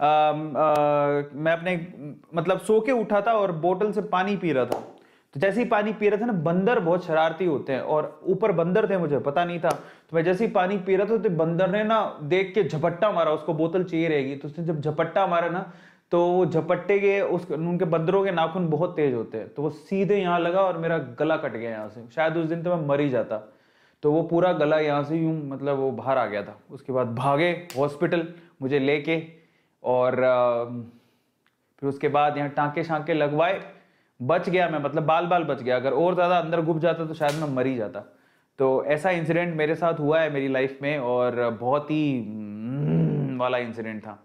आ, आ, मैं अपने मतलब सो के उठा था और बोतल से पानी पी रहा था तो जैसे ही पानी पी रहा था ना बंदर बहुत शरारती होते हैं और ऊपर बंदर थे मुझे पता नहीं था तो मैं जैसे ही पानी पी रहा था तो बंदर ने ना देख के झपट्टा मारा उसको बोतल चाहिए रहेगी तो उसने जब झपट्टा मारा ना तो वो झपट्टे के उस उनके बंदरों के नाखून बहुत तेज होते हैं तो वो सीधे यहाँ लगा और मेरा गला कट गया यहाँ से शायद उस दिन तो मैं मर ही जाता तो वो पूरा गला यहाँ से यूँ मतलब वो बाहर आ गया था उसके बाद भागे हॉस्पिटल मुझे लेके और फिर उसके बाद यहाँ टाँके शाँके लगवाए बच गया मैं मतलब बाल बाल बच गया अगर और ज़्यादा अंदर घुप जाता तो शायद मैं मर ही जाता तो ऐसा इंसिडेंट मेरे साथ हुआ है मेरी लाइफ में और बहुत ही हम्म, वाला इंसिडेंट था